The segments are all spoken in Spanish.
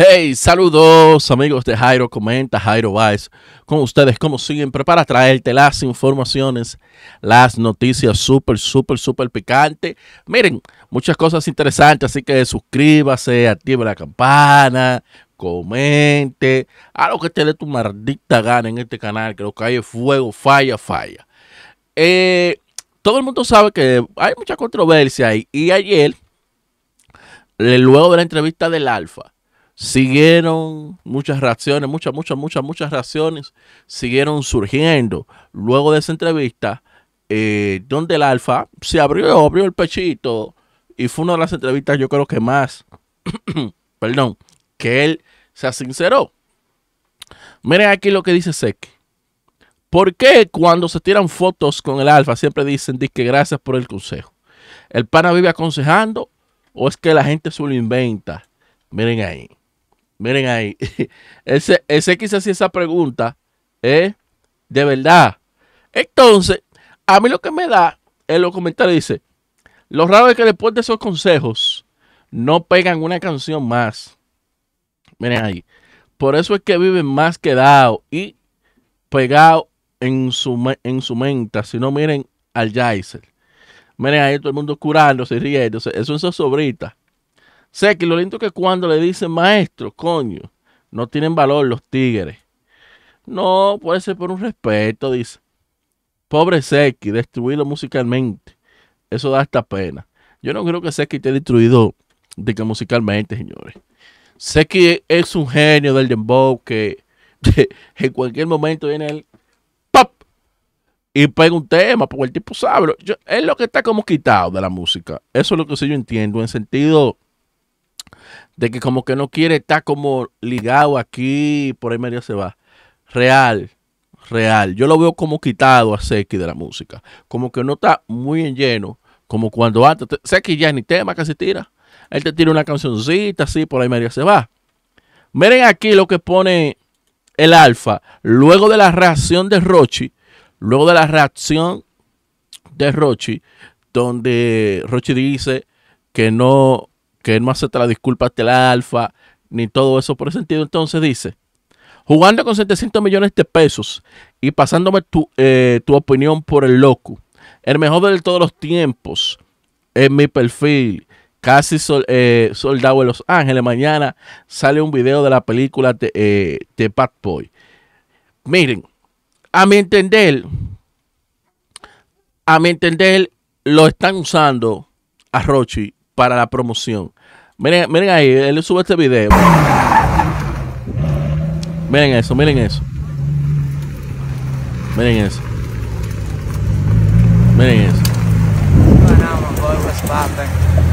Hey, saludos amigos de Jairo Comenta, Jairo Vice con ustedes como siempre para traerte las informaciones, las noticias súper, súper, súper picantes. Miren, muchas cosas interesantes, así que suscríbase, activa la campana, comente, a lo que te dé tu maldita gana en este canal, que lo que hay fuego, falla, falla. Eh, todo el mundo sabe que hay mucha controversia ahí y ayer, eh, luego de la entrevista del Alfa, siguieron muchas reacciones, muchas, muchas, muchas, muchas reacciones siguieron surgiendo luego de esa entrevista, eh, donde el Alfa se abrió, abrió el pechito y fue una de las entrevistas, yo creo que más, perdón, que él se sinceró. Miren aquí lo que dice seque ¿Por qué cuando se tiran fotos con el Alfa siempre dicen que gracias por el consejo? ¿El pana vive aconsejando o es que la gente se lo inventa? Miren ahí. Miren ahí. Ese, ese quizás esa pregunta ¿eh? de verdad. Entonces, a mí lo que me da en los comentarios dice, lo raro es que después de esos consejos no pegan una canción más. Miren ahí. Por eso es que viven más quedados y pegado en su, en su menta. Si no, miren al Jaiser. Miren ahí todo el mundo curándose, riendo, Eso es sobrita sea que lo lindo que cuando le dicen, maestro, coño, no tienen valor los tigres. No, puede ser por un respeto, dice. Pobre Seki, destruido musicalmente. Eso da hasta pena. Yo no creo que Seki esté destruido de que musicalmente, señores. Seki es un genio del dembow que en cualquier momento viene el pop y pega un tema, porque el tipo sabe. Yo, lo que está como quitado de la música. Eso es lo que yo entiendo, en sentido de que como que no quiere estar como ligado aquí, por ahí medio se va. Real, real. Yo lo veo como quitado a Seki de la música. Como que no está muy en lleno, como cuando antes. Seki ya ni tema se tira. Él te tira una cancioncita, así, por ahí medio se va. Miren aquí lo que pone el Alfa. Luego de la reacción de Rochi, luego de la reacción de Rochi, donde Rochi dice que no que él no acepta la disculpa hasta la alfa, ni todo eso por ese sentido. Entonces dice, jugando con 700 millones de pesos y pasándome eh, tu, opinión por el loco, el mejor de todos los tiempos en mi perfil, casi eh, soldado de Los Ángeles. Mañana sale un video de la película de, eh, de Bad Boy. Miren, a mi entender, a mi entender, lo están usando a Rochi para la promoción. Miren, miren ahí, él sube este video. Miren eso, miren eso. Miren eso. Miren eso. Pues,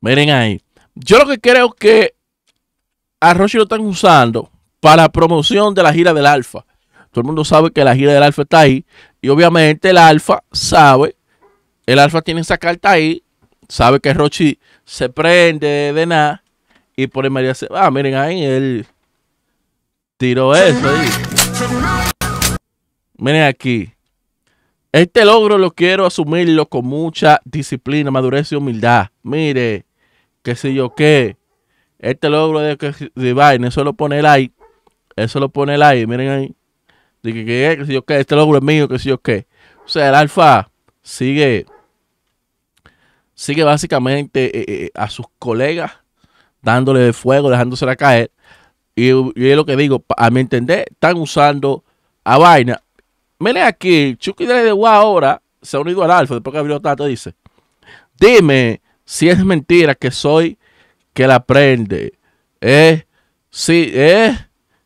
Miren ahí. Yo lo que creo que a Rochi lo están usando para promoción de la gira del Alfa. Todo el mundo sabe que la gira del Alfa está ahí. Y obviamente el Alfa sabe, el Alfa tiene esa carta ahí, sabe que Rochi se prende de nada. Y por el María se va. Ah, miren ahí, él tiró eso. Ahí. Miren aquí. Este logro lo quiero asumirlo con mucha disciplina, madurez y humildad. Mire, qué sé yo qué. Este logro de, vaina, eso lo pone el like. Eso lo pone el like, miren ahí. De que, eh, sé yo qué, este logro es mío, qué sé yo qué. O sea, el alfa sigue, sigue básicamente eh, eh, a sus colegas dándole de fuego, dejándosela caer. Y, es lo que digo, a mi entender, están usando a vaina. Miren aquí, Chucky de Guau ahora se ha unido al alfa, después que abrió tanto, dice. Dime si es mentira que soy, que la prende. Eh, sí, eh,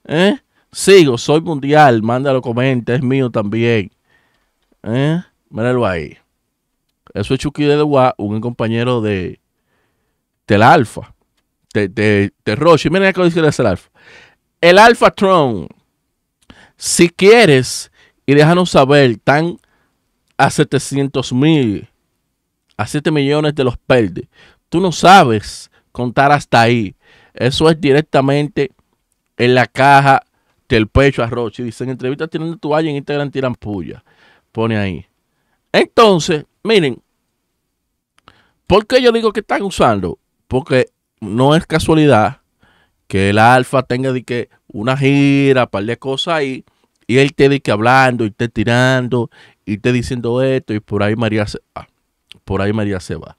eh. Sigo, soy mundial. Mándalo, comenta. Es mío también. Eh, míralo ahí. Eso es Chucky de un compañero de del Alfa. De, de, de Roche. Miren qué dice el Alfa. El Alfa Tron. Si quieres y déjanos saber, tan a 700 mil a 7 millones de los perdes. Tú no sabes contar hasta ahí. Eso es directamente en la caja del pecho a Y Dicen, entrevista tirando toalla en Instagram tiran puya. Pone ahí. Entonces, miren, ¿por qué yo digo que están usando? Porque no es casualidad que el Alfa tenga de que una gira, para par de cosas ahí, y él te dice que hablando, y te tirando, y te diciendo esto, y por ahí María se por ahí María se va.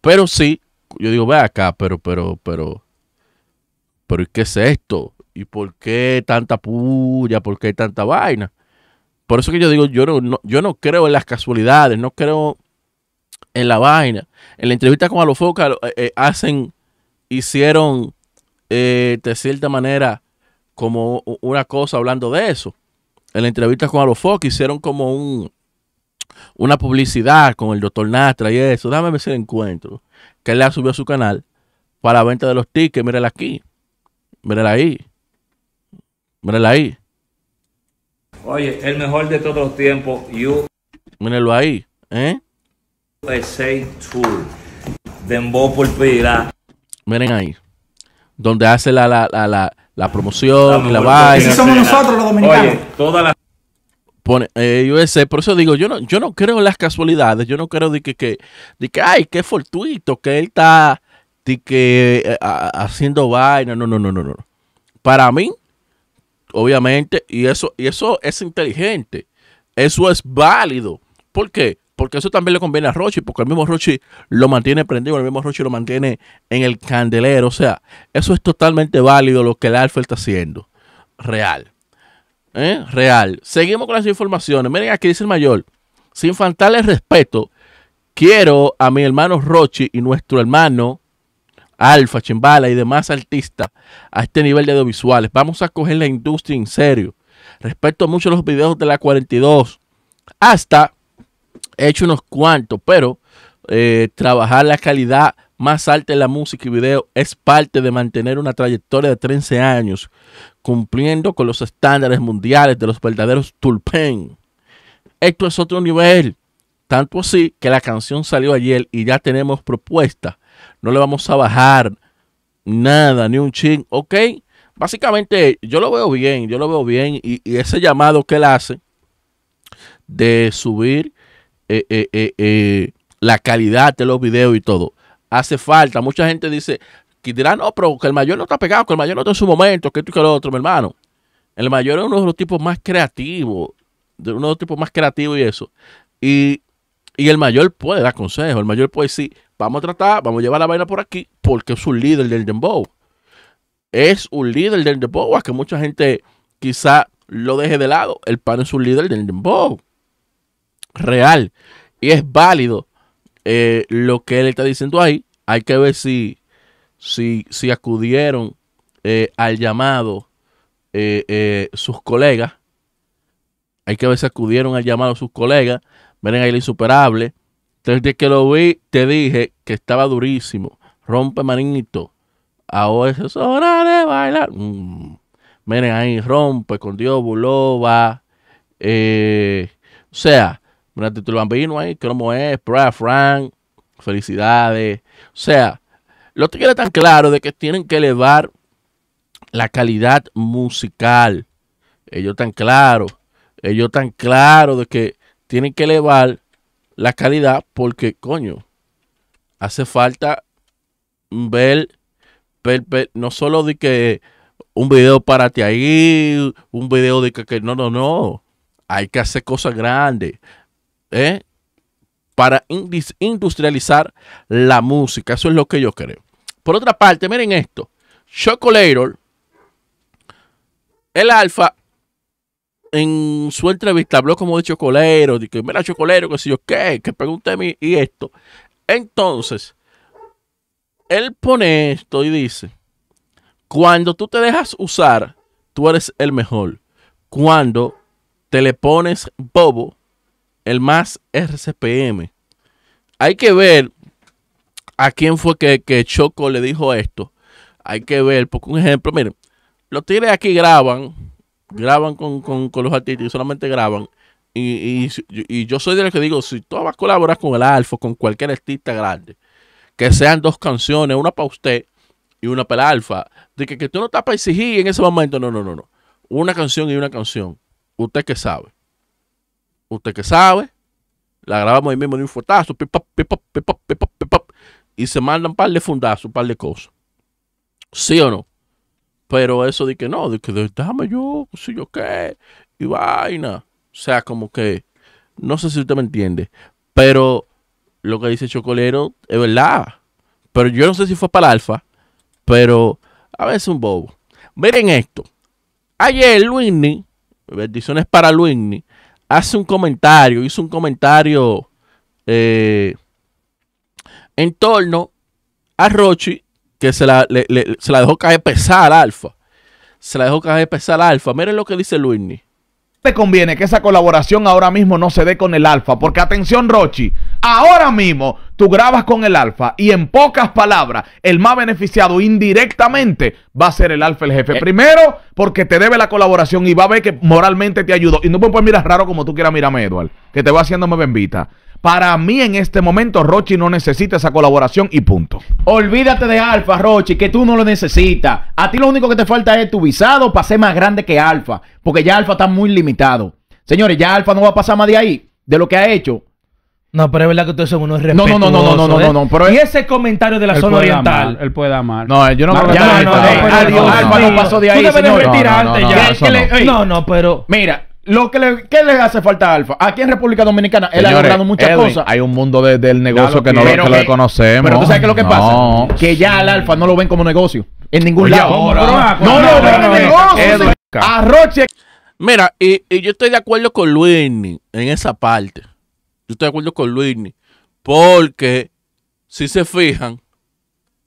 Pero sí, yo digo, ve acá, pero, pero, pero, pero ¿y qué es esto? ¿Y por qué tanta puya? ¿Por qué tanta vaina? Por eso que yo digo, yo no, yo no creo en las casualidades, no creo en la vaina. En la entrevista con Alofoca eh, eh, hacen, hicieron eh, de cierta manera como una cosa hablando de eso. En la entrevista con Alofoca hicieron como un, una publicidad con el doctor Nastra y eso. Dame ver si encuentro. Que él ha subió a su canal para la venta de los tickets. Mírala aquí. Mírala ahí. Mírala ahí. Oye, el mejor de todos los tiempos. You... Mírenlo ahí. ¿Eh? USA Tour. Dembow por Miren ahí. Donde hace la, la, la, la, promoción y la vaina. somos nosotros los dominicanos. todas las eh, Por eso digo, yo no, yo no creo en las casualidades, yo no creo de que, que, de que ay, qué fortuito, que él está de que, eh, haciendo vaina. No, no, no, no, no. Para mí, obviamente, y eso, y eso es inteligente. Eso es válido. ¿Por qué? Porque eso también le conviene a Rochi, porque el mismo Rochi lo mantiene prendido, el mismo Rochi lo mantiene en el candelero. O sea, eso es totalmente válido lo que el Alfa está haciendo. Real. ¿eh? real. Seguimos con las informaciones. Miren aquí dice el mayor. Sin faltarle respeto, quiero a mi hermano Rochi y nuestro hermano Alfa, Chimbala y demás artistas a este nivel de audiovisuales. Vamos a coger la industria en serio. Respeto mucho los videos de la 42. Hasta he hecho unos cuantos, pero eh, trabajar la calidad más alta en la música y video es parte de mantener una trayectoria de 13 años, cumpliendo con los estándares mundiales de los verdaderos tulpen. Esto es otro nivel. Tanto así que la canción salió ayer y ya tenemos propuesta No le vamos a bajar nada, ni un ching, ¿ok? Básicamente, yo lo veo bien, yo lo veo bien. Y, ese llamado que él hace de subir eh, eh, eh, la calidad de los videos y todo hace falta. Mucha gente dice, que dirá, no, pero que el mayor no está pegado, que el mayor no está en su momento, que esto y que lo otro, mi hermano. El mayor es uno de los tipos más creativos, de uno de los tipos más creativos y eso. Y, y el mayor puede dar consejos, el mayor puede decir, vamos a tratar, vamos a llevar la vaina por aquí, porque es un líder del dembow. Es un líder del dembow, a que mucha gente quizá lo deje de lado. El pan es un líder del dembow. Real. Y es válido. Eh, lo que él está diciendo ahí. Hay que ver si, si, si acudieron eh, al llamado eh, sus colegas. Hay que ver si acudieron al llamado sus colegas. Miren ahí el insuperable. Desde que lo vi, te dije que estaba durísimo. Rompe manito. Ahora es hora de bailar. Mm. Miren ahí, rompe con Dios, Buloba. o sea, una el bambino ahí, ¿Cómo es, Pra Frank, felicidades. O sea, los tigres tan claro de que tienen que elevar la calidad musical. Ellos están claros. Ellos están claros de que tienen que elevar la calidad porque, coño, hace falta ver, ver, no solo de que un video para ti ahí, un video de que no, no, no. Hay que hacer cosas grandes. ¿eh? para industrializar la música. Eso es lo que yo creo. Por otra parte, miren esto. Chocolator, el Alfa, en su entrevista habló como de Chocolero, de que mira Chocolero, que si yo qué, que pregunté a mí y esto. Entonces, él pone esto y dice, cuando tú te dejas usar, tú eres el mejor. Cuando te le pones bobo, el más RCPM. Hay que ver a quién fue que, Choco le dijo esto. Hay que ver, porque un ejemplo, miren, los tigres aquí graban, graban con, los artistas y solamente graban. Y, y, yo soy de los que digo, si tú vas a colaborar con el Alfa, con cualquier artista grande, que sean dos canciones, una para usted y una para el Alfa, de que, que tú no estás para exigir en ese momento, no, no, no, no. Una canción y una canción. Usted que sabe usted que sabe, la grabamos ahí mismo de un Pipop, y se mandan un par de fundazos, un par de cosas. ¿Sí o no? Pero eso de que no, de que déjame yo, si yo qué, y vaina. O sea, como que, no sé si usted me entiende, pero lo que dice Chocolero es verdad. Pero yo no sé si fue para el alfa, pero a veces un bobo. Miren esto. Ayer Luisni, bendiciones para Luisni, hace un comentario, hizo un comentario eh, en torno a Rochi, que se la, dejó caer pesar al Alfa. Se la dejó caer pesar al Alfa. Miren lo que dice Ni te conviene que esa colaboración ahora mismo no se dé con el Alfa, porque atención Rochi, ahora mismo tú grabas con el Alfa y en pocas palabras, el más beneficiado indirectamente va a ser el Alfa el jefe. Eh. Primero, porque te debe la colaboración y va a ver que moralmente te ayudó. Y no puedes pues, mirar raro como tú quieras mirarme, Eduardo. que te va haciéndome bendita para mí en este momento Rochi no necesita esa colaboración y punto. Olvídate de Alfa, Rochi, que tú no lo necesitas. A ti lo único que te falta es tu visado para ser más grande que Alfa, porque ya Alfa está muy limitado. Señores, ya Alfa no va a pasar más de ahí, de lo que ha hecho. No, pero es verdad que tú son uno de No, no, no, no, no, no, no, no. y ese comentario de la zona oriental. él puede amar. No, yo no me voy a Alfa no pasó de ahí, Tú debes de retirarte ya. no, no, pero... Mira, lo que le, ¿Qué le hace falta a Alfa? Aquí en República Dominicana él ha logrado muchas cosas. Hay un mundo del negocio que, no lo, que conocemos. Pero tú sabes que lo que pasa. Que ya al Alfa no lo ven como negocio. En ningún lado. no, lo ven como negocio. Arroche. Mira, y, yo estoy de acuerdo con Luini en esa parte. Yo estoy de acuerdo con Luini. Porque, si se fijan,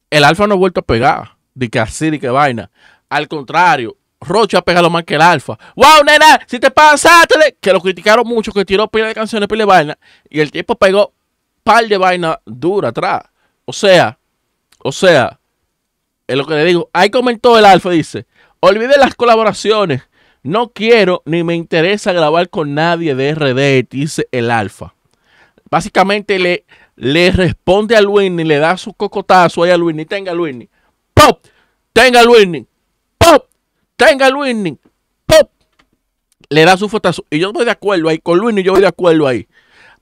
el Alfa no ha vuelto a pegar. De que así, de que vaina. Al contrario, Rocha pegado más que el Alfa. ¡Wow, nena! ¡Si te pasaste! Que lo criticaron mucho, que tiró pila de canciones, pila de vaina. Y el tipo pegó Pal de vaina dura atrás. O sea, o sea, es lo que le digo. Ahí comentó el Alfa, dice. Olvide las colaboraciones. No quiero ni me interesa grabar con nadie de RD, dice el Alfa. Básicamente le, le responde a Luini, le da su cocotazo ahí a Luini. Tenga Luini. ¡Pop! Tenga Luini tenga el winning, ¡pop! Le da su foto Y yo estoy de acuerdo ahí, con y yo voy de acuerdo ahí.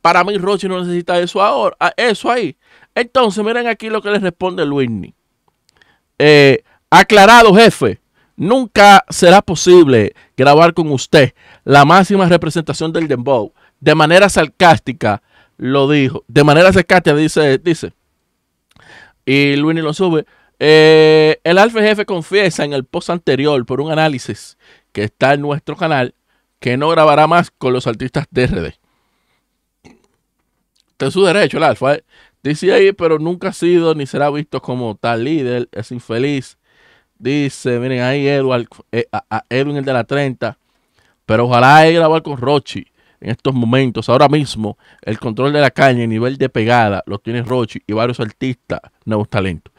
Para mí, Roche no necesita eso ahora, ah, eso ahí. Entonces, miren aquí lo que le responde Luis. Eh, aclarado, jefe. Nunca será posible grabar con usted la máxima representación del dembow. De manera sarcástica lo dijo. De manera sarcástica dice, dice. Y Luini lo sube. Eh, el Alfa Jefe confiesa en el post anterior por un análisis que está en nuestro canal que no grabará más con los artistas TRD. Está su derecho el Alfa. ¿eh? Dice ahí, pero nunca ha sido ni será visto como tal líder. Es infeliz. Dice, miren ahí eh, Edwin el de la 30. Pero ojalá él grabar con Rochi en estos momentos. Ahora mismo, el control de la caña y nivel de pegada lo tiene Rochi y varios artistas nuevos talentos.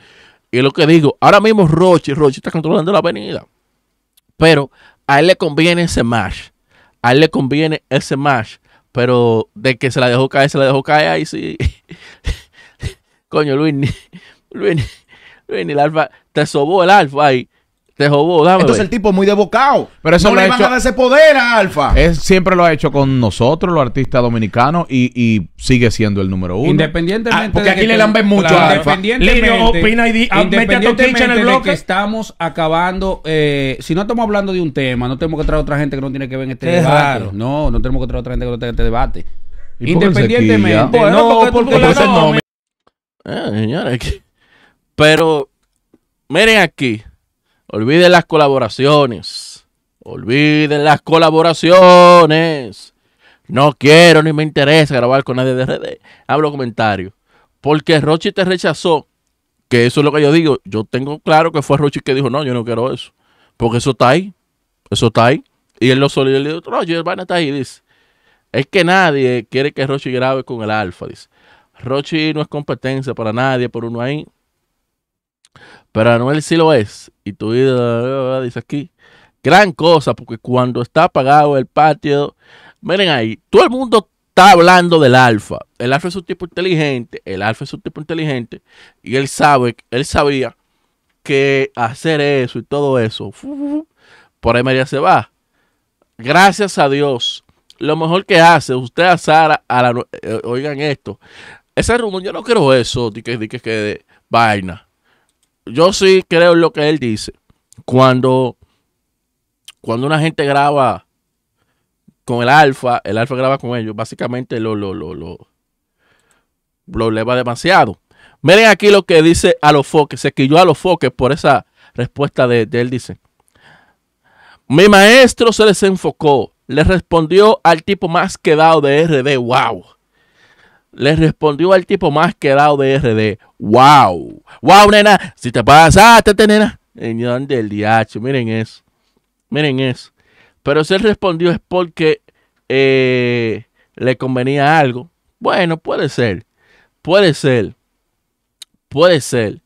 Y es lo que digo, ahora mismo Roche, Roche está controlando la avenida. Pero a él le conviene ese match. A él le conviene ese match. Pero de que se la dejó caer, se la dejó caer. Ahí sí. Coño, Luis, Luis, Luis, el alfa, te sobó el alfa ahí. Entonces el tipo es muy debocado. Pero eso no le van a dar ese poder a Alfa. Es, siempre lo ha hecho con nosotros, los artistas dominicanos, y, sigue siendo el número uno. Independientemente. Ah, porque aquí le lamben mucho a Alfa. opina y ah, independientemente en el bloque. que estamos acabando. Eh, si no estamos hablando de un tema, no tenemos que traer a otra gente que no tiene que ver en este debate. No, no tenemos que traer a otra gente que no tiene este debate. Independientemente. no, porque, el no, eh, señores, pero miren aquí. Olviden las colaboraciones. Olviden las colaboraciones. No quiero ni me interesa grabar con nadie de RD. Hablo comentarios. Porque Rochi te rechazó. Que eso es lo que yo digo. Yo tengo claro que fue Rochi que dijo, no, yo no quiero eso. Porque eso está ahí. Eso está ahí. Y él lo solía y le dijo, Rochi, van está ahí. Dice, es que nadie quiere que Rochi grabe con el Alfa. Dice, Rochi no es competencia para nadie, por uno ahí pero Anuel sí lo es. Y tu vida dice aquí. Gran cosa, porque cuando está apagado el patio, miren ahí, todo el mundo está hablando del alfa. El alfa es un tipo inteligente, el alfa es un tipo inteligente, y él sabe, él sabía que hacer eso y todo eso, por ahí María se va. Gracias a Dios, lo mejor que hace, usted Sara a la, eh, oigan esto, ese rumor, yo no quiero eso, di que, que, vaina yo sí creo en lo que él dice. Cuando, cuando una gente graba con el alfa, el alfa graba con ellos, básicamente lo, lo, lo, lo, lo eleva demasiado. Miren aquí lo que dice a los foques, se quilló a los foques por esa respuesta de, de él, dice. Mi maestro se desenfocó, le respondió al tipo más quedado de RD, wow le respondió al tipo más quedado de RD. ¡Wow! ¡Wow, nena! Si te pasaste, te, nena. Señor del diacho, miren eso. Miren eso. Pero si él respondió es porque eh, le convenía algo. Bueno, puede ser. Puede ser. Puede ser.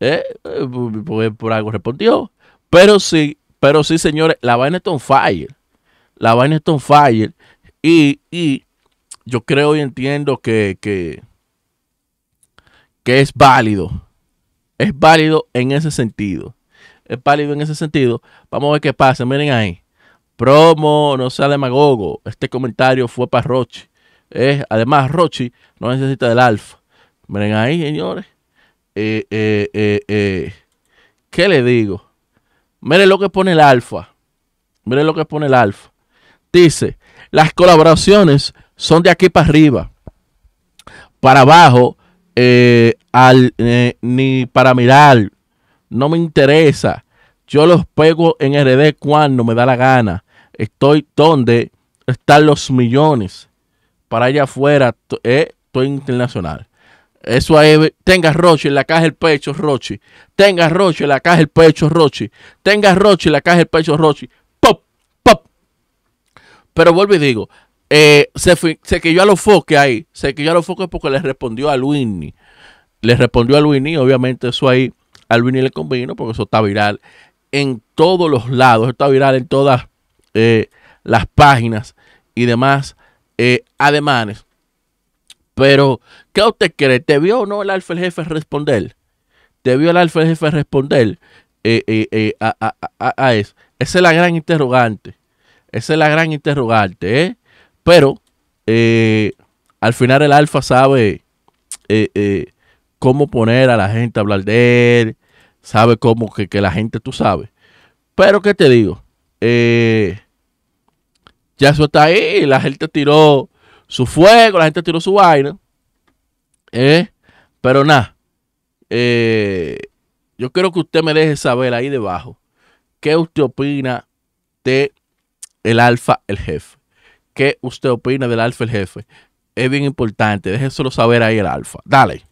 Eh, eh, por, algo respondió. Pero sí, pero sí, señores, la vaina está en fire. La vaina está en fire. y yo creo y entiendo que, que, es válido. Es válido en ese sentido. Es válido en ese sentido. Vamos a ver qué pasa. Miren ahí. Promo, no sea demagogo. Este comentario fue para Rochi. Eh, además, Rochi no necesita del alfa. Miren ahí, señores. Eh, eh, ¿Qué le digo? Miren lo que pone el alfa. Miren lo que pone el alfa. Dice, las colaboraciones son de aquí para arriba. Para abajo, eh, al, eh, ni para mirar. No me interesa. Yo los pego en RD cuando me da la gana. Estoy donde están los millones. Para allá afuera, eh, estoy internacional. Eso ahí, tenga Roche en la caja el pecho, Roche. Tenga Roche en la caja el pecho, Roche. Tenga Roche en la caja el pecho, Roche. Pop, pop. Pero vuelvo y digo, eh, se, quedó a los foques ahí. Se que a los foques porque le respondió a Luini. Le respondió a Luini, obviamente eso ahí a Luini le convino porque eso está viral en todos los lados, está viral en todas eh, las páginas y demás eh, ademanes. Pero, ¿qué usted cree? ¿Te vio o no el alfa el jefe responder? ¿Te vio el alfa el jefe responder a, a eso? Esa es la gran interrogante. Esa es la gran interrogante, ¿eh? Pero eh, al final el alfa sabe eh, eh, cómo poner a la gente a hablar de él, sabe cómo que, la gente tú sabes. Pero qué te digo, ya eso está ahí, la gente tiró su fuego, la gente tiró su vaina. Pero nada, yo quiero que usted me deje saber ahí debajo qué usted opina de el alfa, el jefe qué usted opina del alfa el jefe. Es bien importante, solo saber ahí el alfa. Dale.